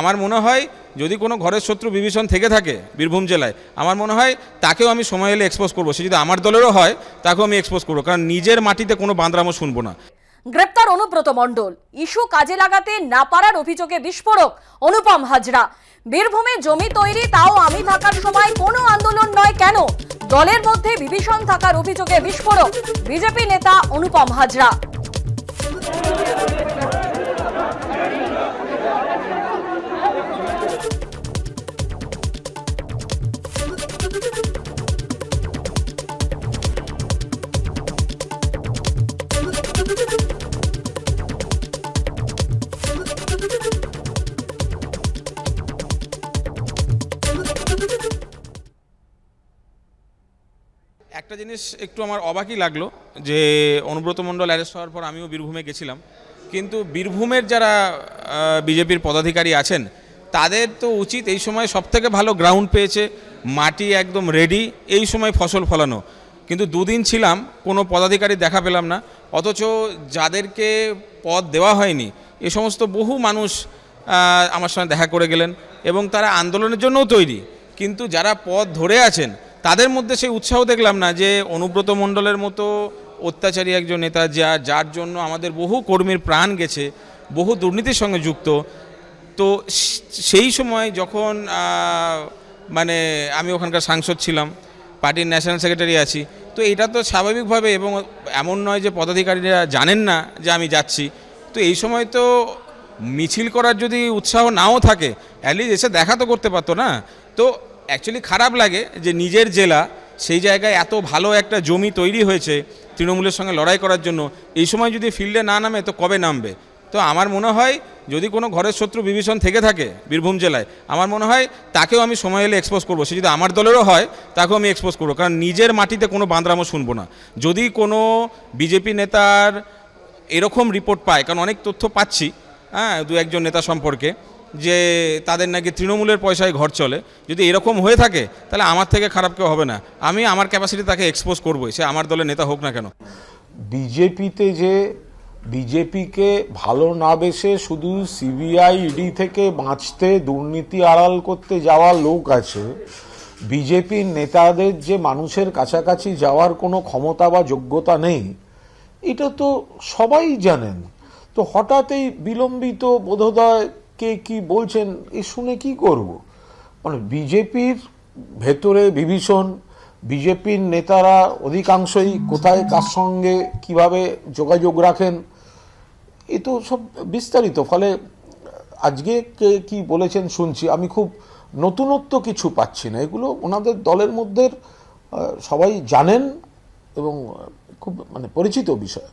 আমার মনে হয় যদি কোনো ঘরের শত্রু বিভীষণ থেকে থাকে বীরভূম জেলায় আমার মনে হয় তাকেও আমি সময় এলে এক্সপোজ করবো সে যদি আমার দলেরও হয় তাকেও আমি এক্সপোজ করবো কারণ নিজের মাটিতে কোনো বান্দরামো শুনবো না গ্রেপ্তার অনুব্রত মণ্ডল ইস্যু কাজে লাগাতে না পারার অভিযোগে বিস্ফোরক অনুপম হাজরা বীরভূমে জমি তৈরি তাও আমি থাকার সময় কোনো আন্দোলন নয় কেন দলের মধ্যে বিভীষণ থাকার অভিযোগে বিস্ফোরক বিজেপি নেতা অনুপম হাজরা একটা জিনিস একটু আমার অবাকই লাগলো যে অনুব্রত মণ্ডল অ্যারেস্ট হওয়ার পর আমিও বীরভূমে গেছিলাম কিন্তু বীরভূমের যারা বিজেপির পদাধিকারী আছেন তাদের তো উচিত এই সময় সবথেকে ভালো গ্রাউন্ড পেয়েছে মাটি একদম রেডি এই সময় ফসল ফলানো কিন্তু দুদিন ছিলাম কোনো পদাধিকারী দেখা পেলাম না অথচ যাদেরকে পদ দেওয়া হয়নি এ সমস্ত বহু মানুষ আমার সঙ্গে দেখা করে গেলেন এবং তারা আন্দোলনের জন্যও তৈরি কিন্তু যারা পদ ধরে আছেন তাদের মধ্যে সেই উৎসাহ দেখলাম না যে অনুব্রত মণ্ডলের মতো অত্যাচারী একজন নেতা যা যার জন্য আমাদের বহু কর্মীর প্রাণ গেছে বহু দুর্নীতির সঙ্গে যুক্ত তো সেই সময় যখন মানে আমি ওখানকার সাংসদ ছিলাম পার্টির ন্যাশনাল সেক্রেটারি আছি তো এটা তো স্বাভাবিকভাবে এবং এমন নয় যে পদাধিকারীরা জানেন না যে আমি যাচ্ছি তো এই সময় তো মিছিল করার যদি উৎসাহ নাও থাকে অ্যাটলিস্ট এসে দেখা তো করতে পারতো না তো অ্যাকচুয়ালি খারাপ লাগে যে নিজের জেলা সেই জায়গায় এত ভালো একটা জমি তৈরি হয়েছে তৃণমূলের সঙ্গে লড়াই করার জন্য এই সময় যদি ফিল্ডে না নামে তো কবে নামবে তো আমার মনে হয় যদি কোনো ঘরের শত্রু বিভীষণ থেকে থাকে বীরভূম জেলায় আমার মনে হয় তাকেও আমি সময় এলে এক্সপোজ করবো সে যদি আমার দলেরও হয় তাকেও আমি এক্সপোজ করবো কারণ নিজের মাটিতে কোনো বাঁদরামো শুনবো না যদি কোনো বিজেপি নেতার এরকম রিপোর্ট পায় কারণ অনেক তথ্য পাচ্ছি হ্যাঁ দু একজন নেতা সম্পর্কে যে তাদের নাকি তৃণমূলের পয়সায় ঘর চলে যদি এরকম হয়ে থাকে তাহলে আমার থেকে খারাপ কেউ হবে না আমি আমার ক্যাপাসিটি তাকে এক্সপোজ করবোই সে আমার দলের নেতা হোক না কেন বিজেপিতে যে বিজেপিকে ভালো না বেসে শুধু সিবিআই ইডি থেকে বাঁচতে দুর্নীতি আড়াল করতে যাওয়া লোক আছে বিজেপির নেতাদের যে মানুষের কাছাকাছি যাওয়ার কোনো ক্ষমতা বা যোগ্যতা নেই এটা তো সবাই জানেন তো হঠাৎ এই বিলম্বিত বোধোদয় কে কি বলছেন এ শুনে কি করব মানে বিজেপির ভেতরে বিভীষণ বিজেপির নেতারা অধিকাংশই কোথায় কার সঙ্গে কিভাবে যোগাযোগ রাখেন এ তো সব বিস্তারিত ফলে আজকে কে কি বলেছেন শুনছি আমি খুব নতুনত্ব কিছু পাচ্ছি না এগুলো ওনাদের দলের মধ্যে সবাই জানেন এবং খুব মানে পরিচিত বিষয়